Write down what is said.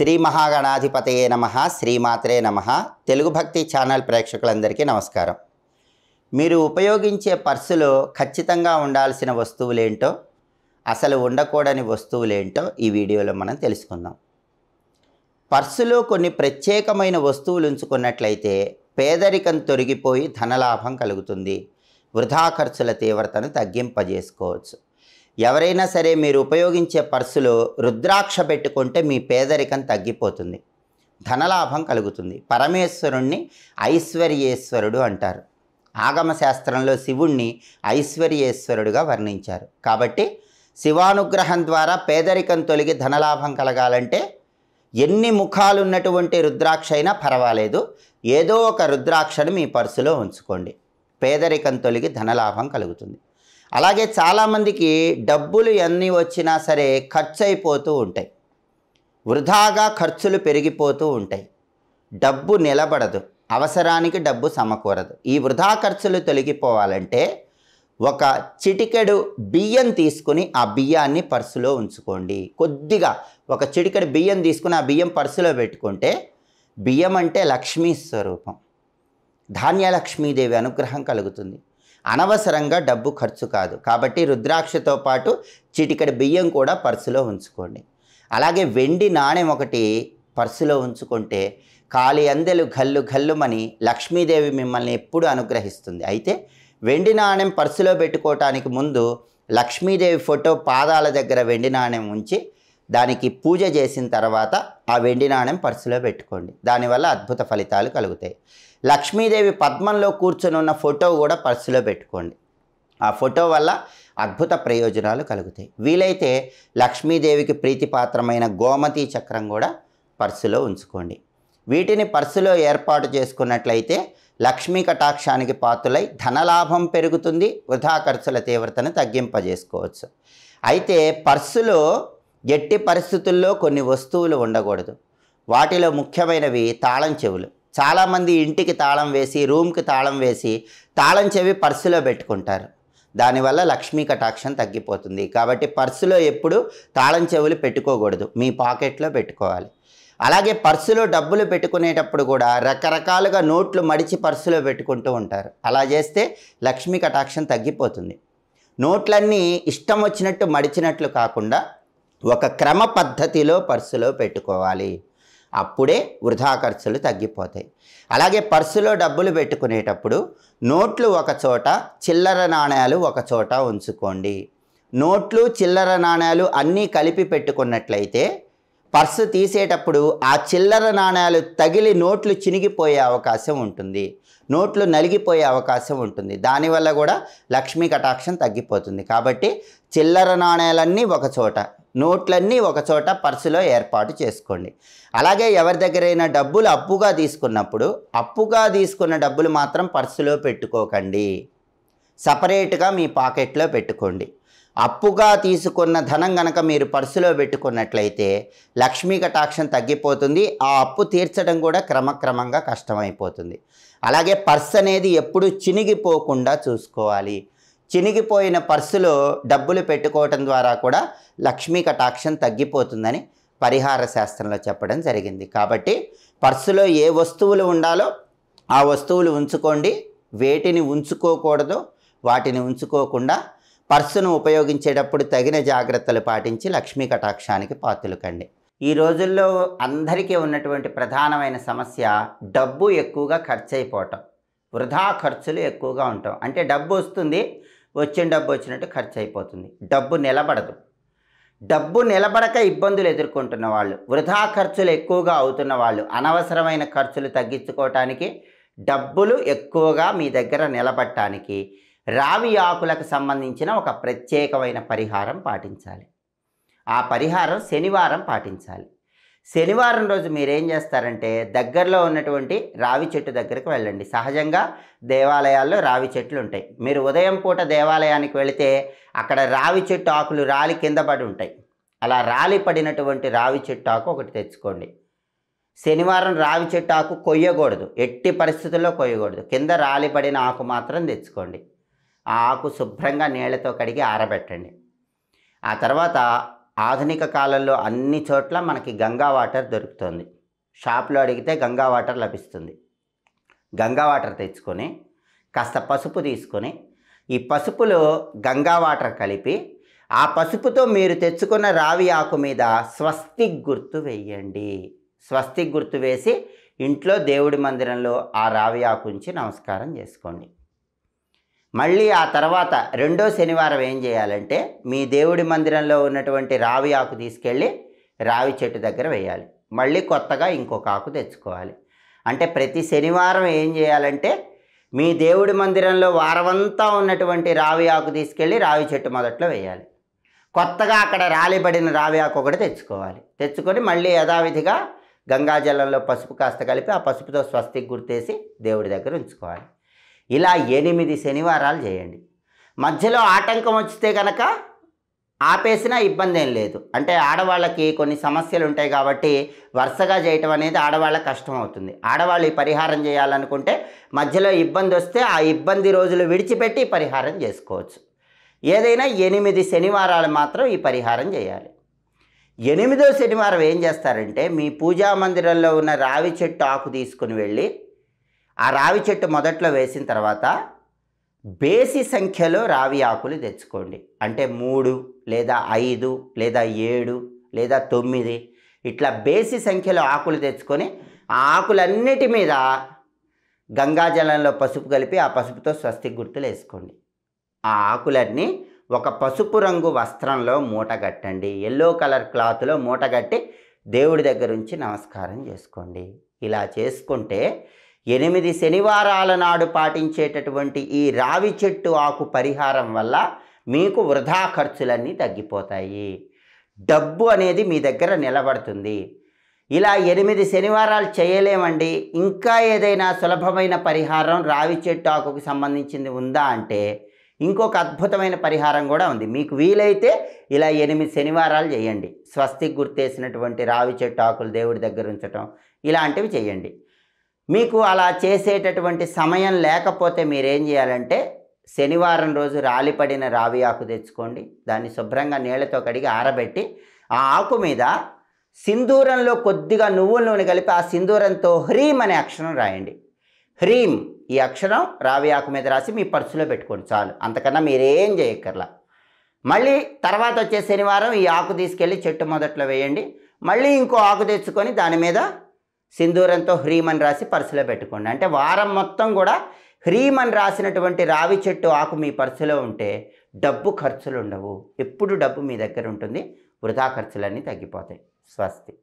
శ్రీ మహాగణాధిపతయే నమ శ్రీమాత్రే నమ తెలుగు భక్తి ఛానల్ ప్రేక్షకులందరికీ నమస్కారం మీరు ఉపయోగించే పర్సులో ఖచ్చితంగా ఉండాల్సిన వస్తువులేంటో అసలు ఉండకూడని వస్తువులేంటో ఈ వీడియోలో మనం తెలుసుకుందాం పర్సులో కొన్ని ప్రత్యేకమైన వస్తువులు ఉంచుకున్నట్లయితే పేదరికం తొరిగిపోయి ధనలాభం కలుగుతుంది వృధా ఖర్చుల తీవ్రతను తగ్గింపజేసుకోవచ్చు ఎవరైనా సరే మీరు ఉపయోగించే పర్సులో రుద్రాక్ష పెట్టుకుంటే మీ పేదరికం తగ్గిపోతుంది ధనలాభం కలుగుతుంది పరమేశ్వరుణ్ణి ఐశ్వర్యేశ్వరుడు అంటారు ఆగమ శాస్త్రంలో శివుణ్ణి ఐశ్వర్యేశ్వరుడుగా వర్ణించారు కాబట్టి శివానుగ్రహం ద్వారా పేదరికం తొలగి ధనలాభం కలగాలంటే ఎన్ని ముఖాలున్నటువంటి రుద్రాక్ష అయినా పర్వాలేదు ఏదో ఒక రుద్రాక్షను మీ పర్సులో ఉంచుకోండి పేదరికం తొలగి ధనలాభం కలుగుతుంది అలాగే చాలామందికి డబ్బులు ఎన్ని వచ్చినా సరే ఖర్చు అయిపోతూ ఉంటాయి వృధాగా ఖర్చులు పెరిగిపోతూ ఉంటాయి డబ్బు నిలబడదు అవసరానికి డబ్బు సమకూరదు ఈ వృధా ఖర్చులు తొలగిపోవాలంటే ఒక చిటికెడు బియ్యం తీసుకుని ఆ బియ్యాన్ని పర్సులో ఉంచుకోండి కొద్దిగా ఒక చిటికెడు బియ్యం తీసుకుని ఆ బియ్యం పర్సులో పెట్టుకుంటే బియ్యం అంటే లక్ష్మీ స్వరూపం ధాన్యలక్ష్మీదేవి అనుగ్రహం కలుగుతుంది అనవసరంగా డబ్బు ఖర్చు కాదు కాబట్టి రుద్రాక్షతో పాటు చిటికడి బియ్యం కూడా పర్సులో ఉంచుకోండి అలాగే వెండి నాణెం ఒకటి పర్సులో ఉంచుకుంటే కాలి అందెలు ఘల్లు ఘల్లుమని లక్ష్మీదేవి మిమ్మల్ని ఎప్పుడు అనుగ్రహిస్తుంది అయితే వెండి నాణెం పర్సులో పెట్టుకోవటానికి ముందు లక్ష్మీదేవి ఫోటో పాదాల దగ్గర వెండి నాణెం ఉంచి దానికి పూజ చేసిన తర్వాత ఆ వెండి నాణ్యం పర్సులో పెట్టుకోండి దానివల్ల అద్భుత ఫలితాలు కలుగుతాయి లక్ష్మీదేవి పద్మంలో కూర్చొని ఉన్న ఫోటో కూడా పర్సులో పెట్టుకోండి ఆ ఫోటో వల్ల అద్భుత ప్రయోజనాలు కలుగుతాయి వీలైతే లక్ష్మీదేవికి ప్రీతిపాత్రమైన గోమతి చక్రం కూడా పర్సులో ఉంచుకోండి వీటిని పర్సులో ఏర్పాటు చేసుకున్నట్లయితే లక్ష్మీ కటాక్షానికి పాతులై ధనలాభం పెరుగుతుంది వృధా ఖర్చుల తీవ్రతను తగ్గింపజేసుకోవచ్చు అయితే పర్సులో ఎట్టి పరిస్థితుల్లో కొన్ని వస్తువులు ఉండకూడదు వాటిలో ముఖ్యమైనవి తాళం చెవులు చాలామంది ఇంటికి తాళం వేసి రూమ్కి తాళం వేసి తాళం చెవి పర్సులో పెట్టుకుంటారు దానివల్ల లక్ష్మీ కటాక్షం తగ్గిపోతుంది కాబట్టి పర్సులో ఎప్పుడు తాళం చెవులు పెట్టుకోకూడదు మీ పాకెట్లో పెట్టుకోవాలి అలాగే పర్సులో డబ్బులు పెట్టుకునేటప్పుడు కూడా రకరకాలుగా నోట్లు మడిచి పర్సులో పెట్టుకుంటూ ఉంటారు అలా చేస్తే లక్ష్మీ కటాక్షం తగ్గిపోతుంది నోట్లన్నీ ఇష్టం వచ్చినట్టు మడిచినట్లు కాకుండా ఒక క్రమ పద్ధతిలో పర్సులో పెట్టుకోవాలి అప్పుడే వృధా ఖర్చులు తగ్గిపోతాయి అలాగే పర్సులో డబ్బులు పెట్టుకునేటప్పుడు నోట్లు ఒక చోట చిల్లర నాణ్యాలు ఒక చోట ఉంచుకోండి నోట్లు చిల్లర నాణ్యాలు అన్నీ కలిపి పెట్టుకున్నట్లయితే పర్సు తీసేటప్పుడు ఆ చిల్లర నాణాలు తగిలి నోట్లు చినిగిపోయే అవకాశం ఉంటుంది నోట్లు నలిగిపోయే అవకాశం ఉంటుంది దానివల్ల కూడా లక్ష్మీ కటాక్షం తగ్గిపోతుంది కాబట్టి చిల్లర నాణాలన్నీ ఒక చోట నోట్లన్నీ ఒక చోట పర్సులో ఏర్పాటు చేసుకోండి అలాగే ఎవరి దగ్గరైనా డబ్బులు అప్పుగా తీసుకున్నప్పుడు అప్పుగా తీసుకున్న డబ్బులు మాత్రం పర్సులో పెట్టుకోకండి సపరేట్గా మీ పాకెట్లో పెట్టుకోండి అప్పుగా తీసుకున్న ధనం గనక మీరు పర్సులో పెట్టుకున్నట్లయితే లక్ష్మీ కటాక్షం తగ్గిపోతుంది ఆ అప్పు తీర్చడం కూడా క్రమక్రమంగా కష్టమైపోతుంది అలాగే పర్స్ అనేది ఎప్పుడు చినిగిపోకుండా చూసుకోవాలి చినిగిపోయిన పర్సులో డబ్బులు పెట్టుకోవటం ద్వారా కూడా లక్ష్మీ కటాక్షం తగ్గిపోతుందని పరిహార శాస్త్రంలో చెప్పడం జరిగింది కాబట్టి పర్సులో ఏ వస్తువులు ఉండాలో ఆ వస్తువులు ఉంచుకోండి వేటిని ఉంచుకోకూడదు వాటిని ఉంచుకోకుండా పర్సును ఉపయోగించేటప్పుడు తగిన జాగ్రత్తలు పాటించి లక్ష్మీ కటాక్షానికి పాత్రలు కండి ఈ రోజుల్లో అందరికీ ఉన్నటువంటి ప్రధానమైన సమస్య డబ్బు ఎక్కువగా ఖర్చు అయిపోవటం వృధా ఖర్చులు ఎక్కువగా ఉంటాం అంటే డబ్బు వస్తుంది వచ్చిన డబ్బు వచ్చినట్టు ఖర్చు అయిపోతుంది డబ్బు నిలబడదు డబ్బు నిలబడక ఇబ్బందులు ఎదుర్కొంటున్న వాళ్ళు వృధా ఖర్చులు ఎక్కువగా అవుతున్న వాళ్ళు అనవసరమైన ఖర్చులు తగ్గించుకోవటానికి డబ్బులు ఎక్కువగా మీ దగ్గర నిలబడటానికి రావి ఆకులకు సంబంధించిన ఒక ప్రత్యేకమైన పరిహారం పాటించాలి ఆ పరిహారం శనివారం పాటించాలి శనివారం రోజు మీరేం చేస్తారంటే దగ్గరలో ఉన్నటువంటి రావి చెట్టు దగ్గరికి వెళ్ళండి సహజంగా దేవాలయాల్లో రావి చెట్లు ఉంటాయి మీరు ఉదయం పూట దేవాలయానికి వెళితే అక్కడ రావి చెట్టు ఆకులు రాలి కింద పడి ఉంటాయి అలా రాలి పడినటువంటి రావి చెట్టు ఆకు ఒకటి తెచ్చుకోండి శనివారం రావి చెట్టు ఆకు కొయ్యకూడదు ఎట్టి పరిస్థితుల్లో కొయ్యకూడదు కింద రాలి పడిన ఆకు మాత్రం తెచ్చుకోండి ఆ ఆకు శుభ్రంగా నీళ్లతో కడిగి ఆరబెట్టండి ఆ తర్వాత ఆధునిక కాలంలో అన్ని చోట్ల మనకి గంగా వాటర్ దొరుకుతుంది షాప్లో అడిగితే గంగా వాటర్ లభిస్తుంది గంగా వాటర్ తెచ్చుకొని కాస్త పసుపు తీసుకొని ఈ పసుపులో గంగా వాటర్ కలిపి ఆ పసుపుతో మీరు తెచ్చుకున్న రావి ఆకు మీద స్వస్తి గుర్తు వేయండి స్వస్తి గుర్తు వేసి ఇంట్లో దేవుడి మందిరంలో ఆ రావి ఆకు ఉంచి నమస్కారం చేసుకోండి మళ్ళీ ఆ తర్వాత రెండో శనివారం ఏం చేయాలంటే మీ దేవుడి మందిరంలో ఉన్నటువంటి రావి ఆకు తీసుకెళ్ళి రావి చెట్టు దగ్గర వేయాలి మళ్ళీ కొత్తగా ఇంకొక ఆకు తెచ్చుకోవాలి అంటే ప్రతి శనివారం ఏం చేయాలంటే మీ దేవుడి మందిరంలో వారమంతా ఉన్నటువంటి రావి ఆకు తీసుకెళ్ళి రావి చెట్టు మొదట్లో వేయాలి కొత్తగా అక్కడ రాలిబడిన రావి ఆకు ఒకటి తెచ్చుకోవాలి తెచ్చుకొని మళ్ళీ యథావిధిగా గంగాజలంలో పసుపు కాస్త కలిపి ఆ పసుపుతో స్వస్తికి గుర్తేసి దేవుడి దగ్గర ఉంచుకోవాలి ఇలా ఎనిమిది శనివారాలు చేయండి మధ్యలో ఆటంకం వస్తే కనుక ఆపేసినా ఇబ్బంది ఏం లేదు అంటే ఆడవాళ్ళకి కొన్ని సమస్యలు ఉంటాయి కాబట్టి వరుసగా చేయటం అనేది ఆడవాళ్ళకి కష్టం అవుతుంది ఆడవాళ్ళు ఈ పరిహారం చేయాలనుకుంటే మధ్యలో ఇబ్బంది వస్తే ఆ ఇబ్బంది రోజులు విడిచిపెట్టి పరిహారం చేసుకోవచ్చు ఏదైనా ఎనిమిది శనివారాలు మాత్రం ఈ పరిహారం చేయాలి ఎనిమిదో శనివారం ఏం చేస్తారంటే మీ పూజా మందిరంలో ఉన్న రావి చెట్టు ఆకు తీసుకుని వెళ్ళి ఆ రావి చెట్టు మొదట్లో వేసిన తర్వాత బేసి సంఖ్యలో రావి ఆకులు తెచ్చుకోండి అంటే మూడు లేదా ఐదు లేదా ఏడు లేదా తొమ్మిది ఇట్లా బేసి సంఖ్యలో ఆకులు తెచ్చుకొని ఆ ఆకులన్నిటి మీద గంగాజలంలో పసుపు కలిపి ఆ పసుపుతో స్వస్తి గుర్తులు వేసుకోండి ఆ ఆకులన్నీ ఒక పసుపు రంగు వస్త్రంలో మూట కట్టండి ఎల్లో కలర్ క్లాత్లో మూట కట్టి దేవుడి దగ్గర నుంచి నమస్కారం చేసుకోండి ఇలా చేసుకుంటే ఎనిమిది శనివారాల నాడు పాటించేటటువంటి ఈ రావి చెట్టు ఆకు పరిహారం వల్ల మీకు వృధా ఖర్చులన్నీ తగ్గిపోతాయి డబ్బు అనేది మీ దగ్గర నిలబడుతుంది ఇలా ఎనిమిది శనివారాలు చేయలేమండి ఇంకా ఏదైనా సులభమైన పరిహారం రావి చెట్టు ఆకుకు సంబంధించింది ఉందా అంటే ఇంకొక అద్భుతమైన పరిహారం కూడా ఉంది మీకు వీలైతే ఇలా ఎనిమిది శనివారాలు చేయండి స్వస్తికి గుర్తేసినటువంటి రావి చెట్టు ఆకులు దేవుడి దగ్గర ఉంచటం ఇలాంటివి చేయండి మీకు అలా చేసేటటువంటి సమయం లేకపోతే మీరేం చేయాలంటే శనివారం రోజు రాలిపడిన రావి ఆకు తెచ్చుకోండి దాన్ని శుభ్రంగా నీళ్లతో కడిగి ఆరబెట్టి ఆ ఆకు మీద సింధూరంలో కొద్దిగా నువ్వుల నూనె కలిపి ఆ సింధూరంతో హ్రీం అనే అక్షరం రాయండి హ్రీం ఈ అక్షరం రావి ఆకు మీద రాసి మీ పర్సులో పెట్టుకోండి చాలు అంతకన్నా మీరేం చేయక్కర్లా మళ్ళీ తర్వాత వచ్చే శనివారం ఈ ఆకు తీసుకెళ్ళి చెట్టు మొదట్లో వేయండి మళ్ళీ ఇంకో ఆకు తెచ్చుకొని దాని మీద సింధూరంతో హ్రీమన్ రాసి పర్సులో పెట్టుకోండి అంటే వారం మొత్తం కూడా హ్రీమన్ రాసినటువంటి రావి చెట్టు ఆకు మీ పర్సులో ఉంటే డబ్బు ఖర్చులు ఉండవు ఎప్పుడు డబ్బు మీ దగ్గర ఉంటుంది వృధా ఖర్చులన్నీ తగ్గిపోతాయి స్వస్తి